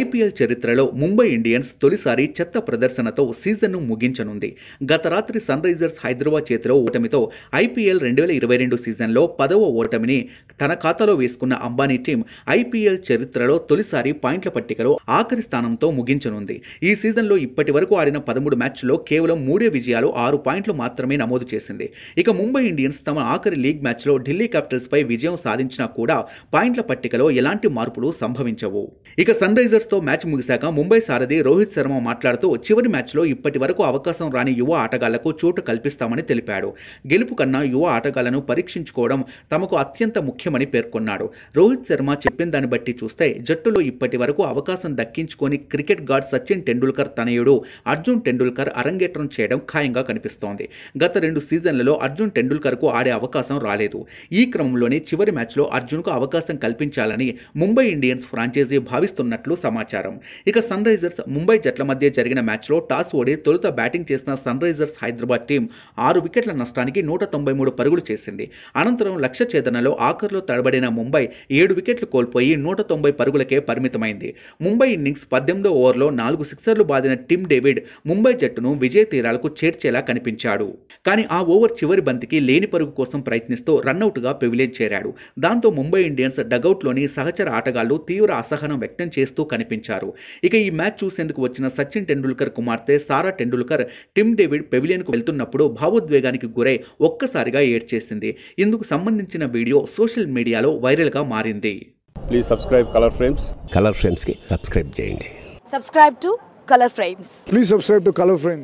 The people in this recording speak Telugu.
ఐపీఎల్ చరిత్రలో ముంబై ఇండియన్స్ తొలిసారి చెత్త ప్రదర్శనతో సీజన్ను ముగించనుంది గత రాత్రి సన్ రైజర్స్ హైదరాబాద్ చేతిలో ఓటమితో ఐపీఎల్ రెండు వేల ఇరవై రెండు సీజన్లో పదవ ఓటమిని తన ఖాతాలో వేసుకున్న అంబానీ టీం ఐపీఎల్ చరిత్రలో తొలిసారి పాయింట్ల పట్టికలో ఆఖరి స్థానంతో ముగించనుంది ఈ సీజన్లో ఇప్పటి వరకు ఆడిన పదమూడు మ్యాచ్ల్లో కేవలం మూడే విజయాలు ఆరు పాయింట్లు మాత్రమే నమోదు చేసింది ఇక ముంబై ఇండియన్స్ తమ ఆఖరి లీగ్ మ్యాచ్లో ఢిల్లీ క్యాపిటల్స్పై విజయం సాధించినా కూడా పాయింట్ల పట్టికలో ఎలాంటి మార్పులు సంభవించవు ఇక సన్ రైజర్స్ బ్లేజర్స్తో మ్యాచ్ ముగిశాక ముంబై సారథి రోహిత్ శర్మ మాట్లాడుతూ చివరి మ్యాచ్లో ఇప్పటి వరకు అవకాశం రాని యువ ఆటగాళ్లకు చోటు కల్పిస్తామని తెలిపాడు గెలుపు కన్నా యువ ఆటగాళ్లను పరీక్షించుకోవడం తమకు అత్యంత ముఖ్యమని పేర్కొన్నాడు రోహిత్ శర్మ చెప్పిన దాన్ని బట్టి చూస్తే జట్టులో ఇప్పటి వరకు అవకాశం దక్కించుకొని క్రికెట్ గాడ్ సచిన్ టెండూల్కర్ తనయుడు అర్జున్ టెండూల్కర్ అరంగేట్రం చేయడం ఖాయంగా కనిపిస్తోంది గత రెండు సీజన్లలో అర్జున్ టెండూల్కర్కు ఆడే అవకాశం రాలేదు ఈ క్రమంలోనే చివరి మ్యాచ్లో అర్జున్కు అవకాశం కల్పించాలని ముంబై ఇండియన్స్ ఫ్రాంచైజీ భావిస్తున్నట్లు సమాచారం ఇక సన్ రైజర్స్ ముంబై జట్ల మధ్య జరిగిన మ్యాచ్లో టాస్ ఓడి తొలుత బ్యాటింగ్ చేసిన సన్ రైజర్స్ హైదరాబాద్ టీం ఆరు వికెట్ల నష్టానికి నూట తొంభై మూడు పరుగులు చేసింది అనంతరం లక్ష ఛేదనలో ఆఖరులో తడబడిన ముంబై ఏడు వికెట్లు కోల్పోయి నూట తొంభై పరుగులకే పరిమితమైంది ముంబై ఇన్నింగ్స్ పద్దెనిమిదో ఓవర్లో నాలుగు సిక్సర్లు బాధిన టిమ్ డేవిడ్ ముంబై జట్టును విజయ తీరాలకు చేర్చేలా కనిపించాడు కానీ ఆ ఓవర్ చివరి బంతికి లేని పరుగు కోసం ప్రయత్నిస్తూ రన్అట్గా పెవిలేజ్ చేరాడు దాంతో ముంబై ఇండియన్స్ డగౌట్లోని సహచర ఆటగాళ్లు తీవ్ర అసహనం వ్యక్తం చేస్తూ కనిపించారు ఇక ఈ మ్యాచ్ చూసేందుకు వచ్చిన సచిన్ టెండూల్కర్ కుమార్తె సారా టెండూల్కర్ టిమ్ డేవిడ్ పెవిలియన్కు వెళ్తున్నప్పుడు భావోద్వేగానికి గురై ఒక్కసారిగా ఏడ్చేసింది ఇందుకు సంబంధించిన వీడియో సోషల్ మీడియాలో వైరల్ గా మారింది please subscribe Colour Frames colour కి సబ్స్క్రైబ్ చేయండి subscribe to Colour Frames please subscribe to Colour frames